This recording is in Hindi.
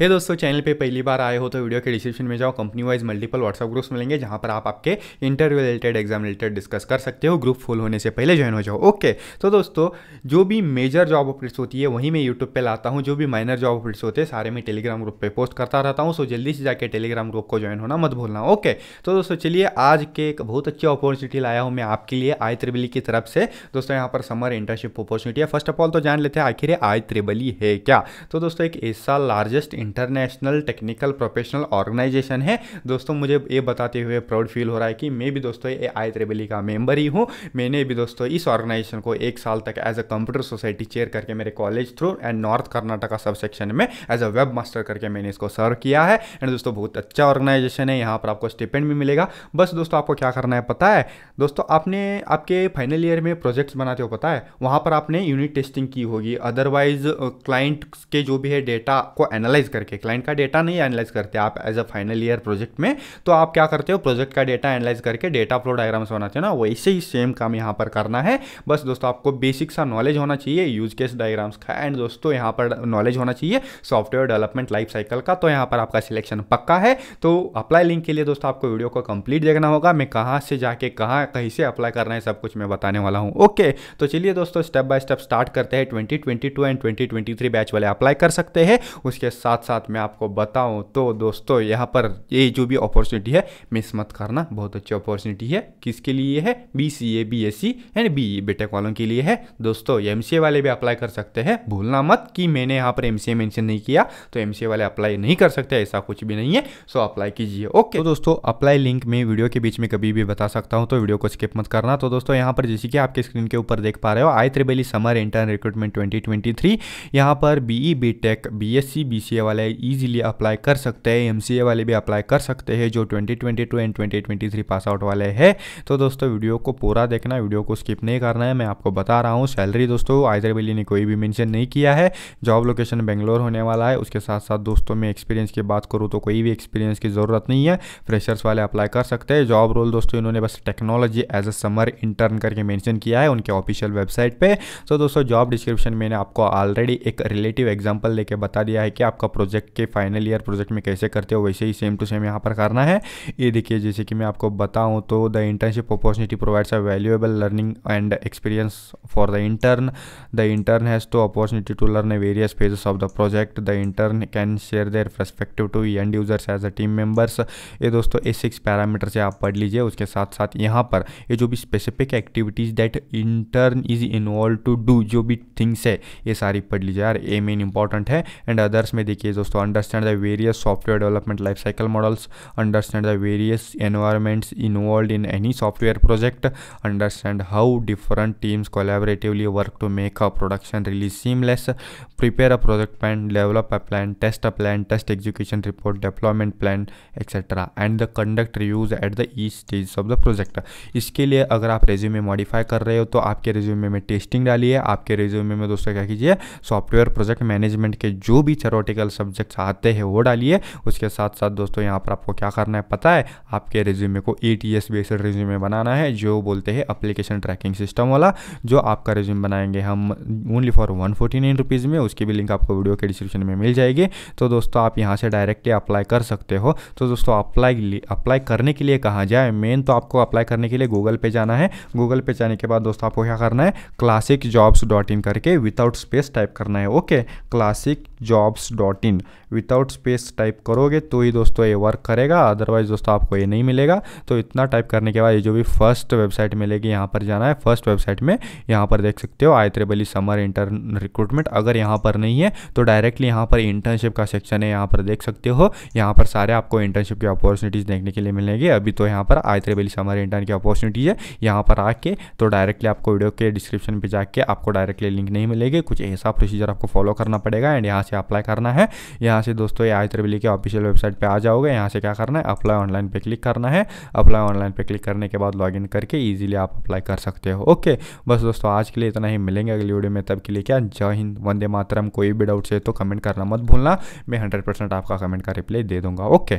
हे hey दोस्तों चैनल पे पहली बार आए हो तो वीडियो के डिस्क्रिप्शन में जाओ company wise multiple WhatsApp groups मिलेंगे जहां पर आप आपके interview related exam related discuss कर सकते हो ग्रुप फुल होने से पहले ज्वाइन हो जाओ ओके तो दोस्तों जो भी मेजर जॉब अपडेट्स होती है वहीं मैं यूट्यूब पर लाता हूँ जो भी माइनर जॉब अपडेट्स होते हैं सारे मैं टेलीग्राम ग्रुप पर पोस्ट करता रहता हूँ सो जल्दी से जाकर टेलीग्राम ग्रुप को ज्वाइन होना मत भूलना ओके तो दोस्तों चलिए आज के एक बहुत अच्छी अपॉर्चुनिटी लाया हूँ मैं आपके लिए आई त्रिबली e की तरफ से दोस्तों यहाँ पर समर इंटर्नशिप अपॉर्चुनिटी है फर्स्ट ऑफ ऑल तो जान लेते हैं आखिर आई त्रिबली e है क्या तो दोस्तों एक ऐसा largest international technical professional organisation है दोस्तों मुझे ये बताते हुए प्राउड फील हो रहा है कि मैं भी दोस्तों ए आई त्रिबली का मेंबर ही हूँ मैंने भी दोस्तों इस ऑर्गेनाइजेशन को एक साल तक as a computer society chair करके मेरे college through and north Karnataka sub section में एज अ वेब मास्टर करके मैंने इसको सर्व किया है एंड दोस्तों बहुत अच्छा ऑर्गेनाइजेशन है यहाँ पर आपको स्टिपेंड भी मिलेगा बस दोस्तों आपको क्या करना है पता है दोस्तों आपने आपके फाइनल ईयर में प्रोजेक्ट्स बनाते हो पता है वहाँ पर आपने यूनिट टेस्टिंग की होगी अदरवाइज क्लाइंट के जो भी है डेटा को एनालाइज करके क्लाइंट का डेटा नहीं एनालाइज करते आप as a final year project में तो आप क्या करते हो प्रोजेक्ट का डेटा एनालाइज करके डेटा फ्लो डायग्राम्स बनाते हो ना वैसे ही सेम काम यहाँ पर करना है बस दोस्तों आपको बेसिक सा नॉलेज होना चाहिए यूज केस डायग्राम्स का एंड दोस्तों यहाँ पर नॉलेज होना चाहिए सॉफ्टवेयर डेवलपमेंट लाइफ साइकिल का तो यहाँ पर आपका सिलेक्शन पक्का है तो अप्लाई लिंक के लिए दोस्तों आपको वीडियो को कंप्लीट देखना होगा मैं कहाँ से जाके कहाँ कहीं से अप्लाई करना है सब कुछ मैं बताने वाला हूँ ओके तो चलिए दोस्तों स्टेप बाय स्टेप स्टार्ट करते हैं twenty twenty two and twenty twenty three batch वाले अप्लाई कर सकते हैं उसके साथ साथ मैं आपको बताऊं तो दोस्तों यहाँ पर ये जो भी अपॉर्चुनिटी है मिस मत करना बहुत अच्छी अपॉर्चुनिटी है किसके लिए है B C A B S C and B BTech वालों के लिए है दोस्तों एम सी ए वाले भी अप्लाई कर सकते हैं भूलना मत कि मैंने यहाँ पर एम सी ए मैंशन नहीं किया तो एम सी ए वाले अप्लाई नहीं कर सकते ऐसा कुछ भी नहीं है सो अप्लाई कीजिए ओके तो दोस्तों अप्लाई लिंक मैं वीडियो के बीच में कभी भी बता सकता हूँ तो वीडियो को स्किप मत करना तो दोस्तों यहाँ पर जैसे कि आपके स्क्रीन के ऊपर देख पा रहे हो I triple E summer intern recruitment twenty twenty three यहाँ पर BE B tech B S C B C A वाले वाले इजीली अप्लाई कर सकते हैं एमसीए वाले भी अप्लाई कर सकते हैं जो 2022 एंड 2023 पास आउट वाले हैं तो दोस्तों वीडियो को पूरा देखना वीडियो को स्किप नहीं करना है मैं आपको बता रहा हूँ सैलरी दोस्तों आइजर ने कोई भी मैंशन नहीं किया है जॉब लोकेशन बेंगलोर होने वाला है उसके साथ साथ दोस्तों मैं एक्सपीरियंस की बात करूँ तो कोई भी एक्सपीरियंस की ज़रूरत नहीं है फ्रेशर्स वाले अप्लाई कर सकते हैं जॉब रोल दोस्तों इन्होंने बस technology as a summer intern करके मैंशन किया है उनके ऑफिशियल वेबसाइट पर तो दोस्तों जॉब डिस्क्रिप्शन मैंने आपको ऑलरेडी एक रिलेटिव एग्जाम्पल लेके बता दिया है कि आपका प्रोजेक्ट के फाइनल ईयर प्रोजेक्ट में कैसे करते हो वैसे ही सेम टू सेम यहाँ पर करना है ये देखिए जैसे कि मैं आपको बताऊँ तो the internship opportunity provides a valuable learning and experience for the intern the intern has to opportunity to learn various phases of the project the intern can share their perspective to end users as a team members ये दोस्तों ए सिक्स से आप पढ़ लीजिए उसके साथ साथ यहाँ पर ये जो भी specific activities that intern is involved to do जो भी थिंग्स है ये सारी पढ़ लीजिए यार ए मेन इंपॉर्टेंट है एंड अदर्स में देखिए देखिए दोस्तों understand the various software development life cycle models understand the various environments involve in any software project understand how different teams collaboratively work to make a production release seamless prepare a project plan develop a plan test a plan test execution report deployment plan etcetera and the conduct reviews at the e stage of the project इसके लिए अगर आप रेज्यूमे मॉडिफाई कर रहे हो तो आपके रेज्यूमे में टेस्टिंग डालिए आपके रेज्यूमे में दोस्तों क्या कीजिए सॉफ्टवेयर प्रोजेक्ट मैनेजमेंट के जो भी थेरोटिकल सब्जेक्ट्स आते हैं वो डालिए उसके साथ साथ दोस्तों यहाँ पर आपको क्या करना है पता है आपके रिज्यूमे को A T S based resume बनाना है जो बोलते हैं अप्लीकेशन ट्रैकिंग सिस्टम वाला जो आपका रिज्यूम बनाएंगे हम only for one forty nine rupees में उसकी भी लिंक आपको वीडियो के डिस्क्रिप्शन में मिल जाएगी तो दोस्तों आप यहाँ से डायरेक्टली अप्लाई कर सकते हो तो दोस्तों अप्लाई अप्लाई करने के लिए कहाँ जाए मेन तो आपको अप्लाई करने के लिए गूगल पे जाना है गूगल पे जाने के बाद दोस्तों आपको क्या करना है क्लासिक जॉब्स डॉट इन करके विदाउट स्पेस टाइप करना है okay classic jobs dot in without space type करोगे तो ही दोस्तों ये वर्क करेगा अदरवाइज दोस्तों आपको ये नहीं मिलेगा तो इतना टाइप करने के बाद ये जो भी फर्स्ट वेबसाइट मिलेगी यहाँ पर जाना है फर्स्ट वेबसाइट में यहाँ पर देख सकते हो आई त्रिबली समर इंटर्न रिक्रूटमेंट अगर यहाँ पर नहीं है तो डायरेक्टली यहाँ पर इंटर्नशिप का सेक्शन है यहाँ पर देख सकते हो यहाँ पर सारे आपको इंटर्नशिप की अपॉर्चुनिटीज़ देखने के लिए मिलेंगी अभी तो यहाँ पर आई त्रिबली समर इंटर्न की अपॉर्चुनिटीज़ है यहाँ पर आके तो डायरेक्टली आपको वीडियो के डिस्क्रिप्शन पर जाके आपको डायरेक्टली लिंक नहीं मिलेगी कुछ ऐसा प्रोसीजर आपको फॉलो करना पड़ेगा एंड यहाँ से अप्लाई करना है यहाँ से दोस्तों ये आई त्रिबली के ऑफिशियल वेबसाइट पर आ जाओगे यहाँ से क्या करना है अप्लाई ऑनलाइन पर क्लिक करना है अप्लाई ऑनलाइन पर क्लिक करने के बाद लॉगिन करके ईजिली आप अप्लाई कर सकते हो ओके बस दोस्तों आज के लिए इतना ही मिलेंगे अगली वीडियो में तब के लिए क्या जय हिंद वंदे मातरम कोई भी डाउट से तो कमेंट करना मत भूलना मैं हंड्रेड परसेंट आपका कमेंट का रिप्लाई दे दूंगा ओके